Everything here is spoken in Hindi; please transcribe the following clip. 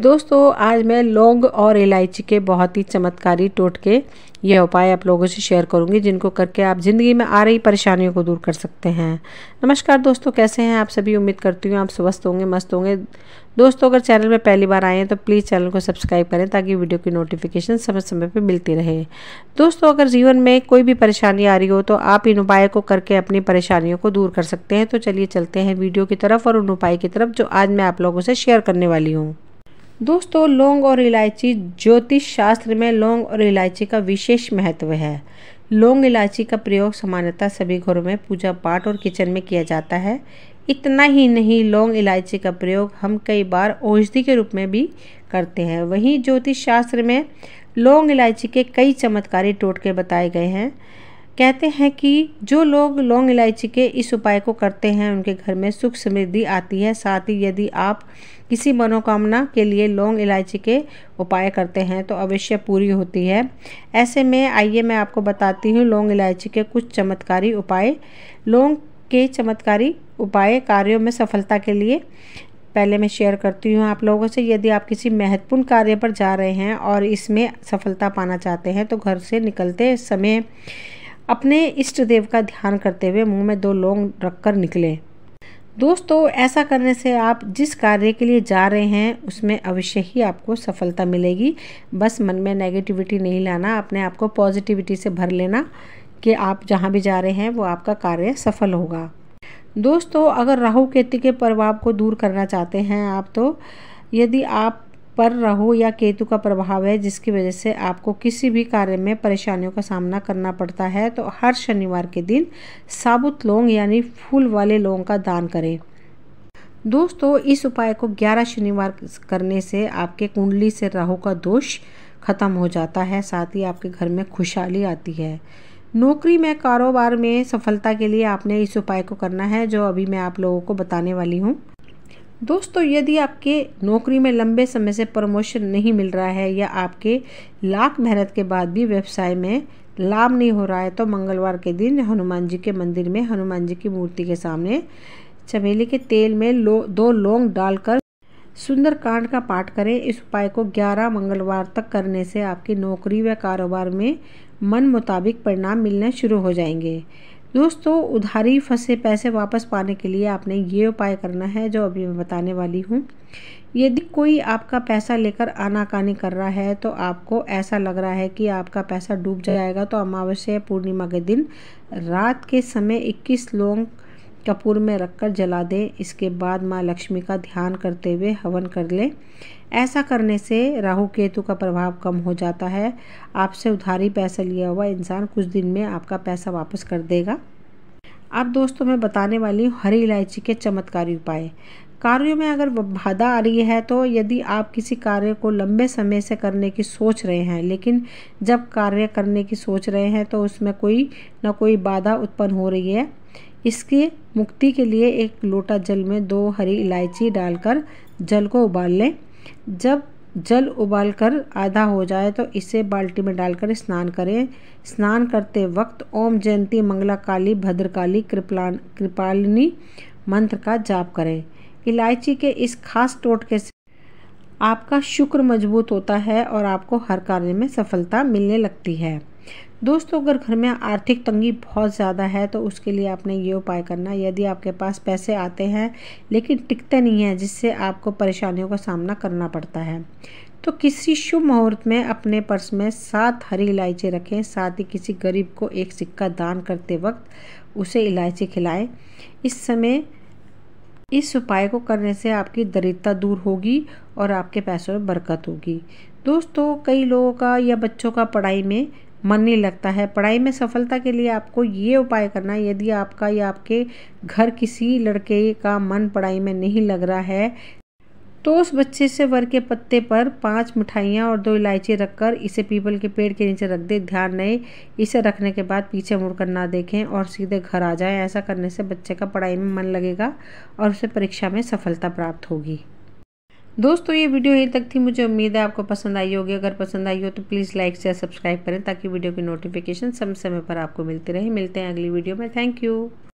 दोस्तों आज मैं लौंग और इलायची के बहुत ही चमत्कारी टोटके यह उपाय आप लोगों से शेयर करूंगी जिनको करके आप ज़िंदगी में आ रही परेशानियों को दूर कर सकते हैं नमस्कार दोस्तों कैसे हैं आप सभी उम्मीद करती हूँ आप स्वस्थ होंगे मस्त होंगे दोस्तों अगर चैनल में पहली बार आए हैं तो प्लीज़ चैनल को सब्सक्राइब करें ताकि वीडियो की नोटिफिकेशन समय समय पर मिलती रहे दोस्तों अगर जीवन में कोई भी परेशानी आ रही हो तो आप इन उपाय को करके अपनी परेशानियों को दूर कर सकते हैं तो चलिए चलते हैं वीडियो की तरफ और उन उपाय की तरफ जो आज मैं आप लोगों से शेयर करने वाली हूँ दोस्तों लौंग और इलायची ज्योतिष शास्त्र में लौंग और इलायची का विशेष महत्व है लौंग इलायची का प्रयोग सामान्यतः सभी घरों में पूजा पाठ और किचन में किया जाता है इतना ही नहीं लौंग इलायची का प्रयोग हम कई बार औषधि के रूप में भी करते हैं वहीं ज्योतिष शास्त्र में लौंग इलायची के कई चमत्कारी टोटके बताए गए हैं कहते हैं कि जो लोग लौंग इलायची के इस उपाय को करते हैं उनके घर में सुख समृद्धि आती है साथ ही यदि आप किसी मनोकामना के लिए लौंग इलायची के उपाय करते हैं तो अवश्य पूरी होती है ऐसे में आइए मैं आपको बताती हूँ लौंग इलायची के कुछ चमत्कारी उपाय लौंग के चमत्कारी उपाय कार्यों में सफलता के लिए पहले मैं शेयर करती हूँ आप लोगों से यदि आप किसी महत्वपूर्ण कार्य पर जा रहे हैं और इसमें सफलता पाना चाहते हैं तो घर से निकलते समय अपने इष्ट देव का ध्यान करते हुए मुंह में दो लौंग रखकर निकलें दोस्तों ऐसा करने से आप जिस कार्य के लिए जा रहे हैं उसमें अवश्य ही आपको सफलता मिलेगी बस मन में नेगेटिविटी नहीं लाना अपने आप को पॉजिटिविटी से भर लेना कि आप जहाँ भी जा रहे हैं वो आपका कार्य सफल होगा दोस्तों अगर राहु केतु के प्रभाव को दूर करना चाहते हैं आप तो यदि आप पर राहु या केतु का प्रभाव है जिसकी वजह से आपको किसी भी कार्य में परेशानियों का सामना करना पड़ता है तो हर शनिवार के दिन साबुत लौंग यानी फूल वाले लौंग का दान करें दोस्तों इस उपाय को 11 शनिवार करने से आपके कुंडली से राहु का दोष ख़त्म हो जाता है साथ ही आपके घर में खुशहाली आती है नौकरी में कारोबार में सफलता के लिए आपने इस उपाय को करना है जो अभी मैं आप लोगों को बताने वाली हूँ दोस्तों यदि आपके नौकरी में लंबे समय से प्रमोशन नहीं मिल रहा है या आपके लाख मेहनत के बाद भी व्यवसाय में लाभ नहीं हो रहा है तो मंगलवार के दिन हनुमान जी के मंदिर में हनुमान जी की मूर्ति के सामने चमेली के तेल में लो दो लौंग डालकर सुंदर कांड का पाठ करें इस उपाय को 11 मंगलवार तक करने से आपकी नौकरी व कारोबार में मन मुताबिक परिणाम मिलने शुरू हो जाएंगे दोस्तों उधारी फंसे पैसे वापस पाने के लिए आपने ये उपाय करना है जो अभी मैं बताने वाली हूँ यदि कोई आपका पैसा लेकर आनाकानी कर रहा है तो आपको ऐसा लग रहा है कि आपका पैसा डूब जाएगा तो अमावस्या पूर्णिमा के दिन रात के समय 21 लोग कपूर में रखकर जला दें इसके बाद माँ लक्ष्मी का ध्यान करते हुए हवन कर लें ऐसा करने से राहु केतु का प्रभाव कम हो जाता है आपसे उधारी पैसा लिया हुआ इंसान कुछ दिन में आपका पैसा वापस कर देगा अब दोस्तों मैं बताने वाली हूँ हरी इलायची के चमत्कारी उपाय कार्यों में अगर बाधा आ रही है तो यदि आप किसी कार्य को लंबे समय से करने की सोच रहे हैं लेकिन जब कार्य करने की सोच रहे हैं तो उसमें कोई ना कोई बाधा उत्पन्न हो रही है इसकी मुक्ति के लिए एक लोटा जल में दो हरी इलायची डालकर जल को उबाल लें जब जल उबाल कर आधा हो जाए तो इसे बाल्टी में डालकर स्नान करें स्नान करते वक्त ओम जयंती मंगला काली भद्रकाली कृपला कृपालिनी मंत्र का जाप करें इलायची के इस खास टोटके से आपका शुक्र मजबूत होता है और आपको हर कार्य में सफलता मिलने लगती है दोस्तों अगर घर में आर्थिक तंगी बहुत ज़्यादा है तो उसके लिए आपने ये उपाय करना यदि आपके पास पैसे आते हैं लेकिन टिकते नहीं हैं जिससे आपको परेशानियों का सामना करना पड़ता है तो किसी शुभ मुहूर्त में अपने पर्स में सात हरी इलायची रखें साथ ही किसी गरीब को एक सिक्का दान करते वक्त उसे इलायची खिलाएं इस समय इस उपाय को करने से आपकी दरिद्रता दूर होगी और आपके पैसों में बरकत होगी दोस्तों कई लोगों का या बच्चों का पढ़ाई में मन नहीं लगता है पढ़ाई में सफलता के लिए आपको ये उपाय करना है यदि आपका या आपके घर किसी लड़के का मन पढ़ाई में नहीं लग रहा है तो उस बच्चे से वर के पत्ते पर पांच मिठाइयाँ और दो इलायची रखकर इसे पीपल के पेड़ के नीचे रख दे ध्यान नहीं इसे रखने के बाद पीछे मुड़कर ना देखें और सीधे घर आ जाएं ऐसा करने से बच्चे का पढ़ाई में मन लगेगा और उसे परीक्षा में सफलता प्राप्त होगी दोस्तों ये वीडियो यहीं तक थी मुझे उम्मीद है आपको पसंद आई होगी अगर पसंद आई हो तो प्लीज़ लाइक शेयर सब्सक्राइब करें ताकि वीडियो की नोटिफिकेशन समय समय पर आपको मिलती रहे मिलते हैं अगली वीडियो में थैंक यू